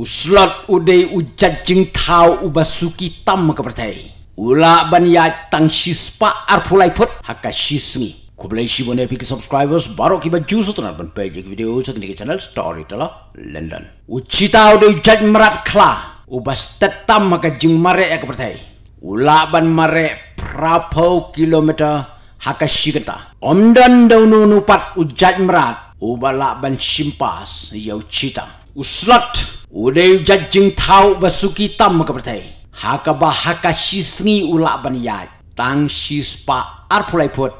Uslot udai ujajing tau ubasuki tam kepercayai. Ula ban ya tang sispa arpulai put haka sismi. Kubelai si bonek pikir subscribers baru kiba jusu tu nampak pelik video sekini ke channel story tu lah London. Ucita udai ujaj merat kla ubas tetam haka jing mare ya kepercayai. Ula ban mare prapo kilometer haka sikerta. Omdan daununupat ujaj merat ubalak ban simpas yau cita. Uslot อุเดยจัดจึงท้าวบาสุกิตามกับประเทศฮักบาฮักาชิสงีอุลาบันยัาตั้งชิสปาอาร์พลายพุท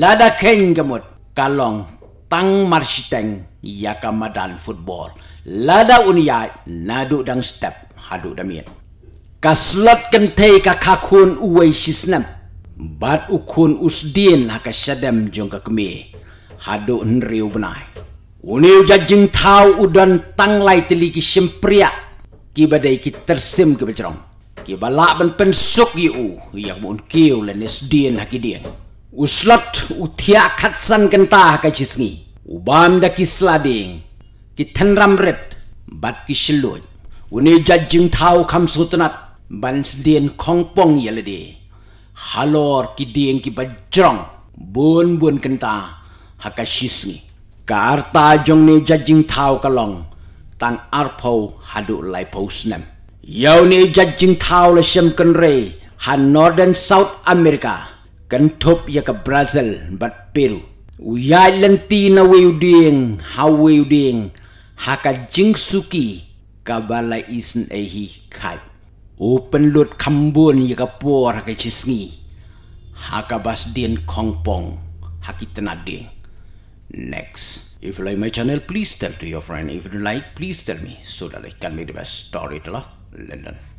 ลาดักเคนกมุดกาลองตั้งมาร์ชิเตงยากามาดันฟุตบอลลาดาอุนยัยนัดูดังสเต็ปฮัดดูดามีนกาสลัดกันเทยกาคาคุนอุเวชิสนัมบาดอุคุนอุสดีนฮักาชาดัมจงกักมีฮัดดูนริวบนาย Uni ujat jing tau udan tang lai tili ki sempria. Ki badai ki tersim ke bacerong. Ki balak ban pensuk yu u. Yak bun kiu len esdien haki dien. Uslat utia katsan kentah ka cisngi. Ubam da ki slading. Ki tenram red. Bat ki selut. Uni ujat jing tau kam sutenat. Ban sedien kongpong ya lede. Halor ki dien ki bacerong. Bun bun kentah. Haka cisngi. กาตาจงนี้จะจิงเท้ากะลองตังอารพาฮัดูไลโพสนมยาวนี้จะจิงเท้าและชมกันเรฮันนอร์เดนเซาท์อเมริกากันทบยากับบราซิลบัดเปรูยายลันตีนาเวยูเดียงฮาเวยูเดียงฮักาจิงสุกีกาบาลาอิสนเอฮีคายอุปนลุดคำบุญยากับปัวรักชิสงีฮักาบาสเดียนคองปองฮักิตนาเดียง Next. If you like my channel, please tell to your friend. If you like, please tell me so that I can be the best storyteller, London.